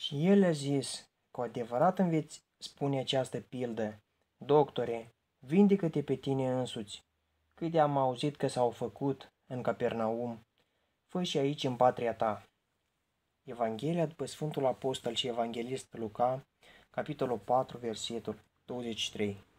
Și el a zis, cu adevărat îmi veți spune această pildă, doctore, vindecă-te pe tine însuți, cât am auzit că s-au făcut în Capernaum, fă și aici în patria ta. Evanghelia după Sfântul Apostol și Evanghelist Luca, capitolul 4, versetul 23.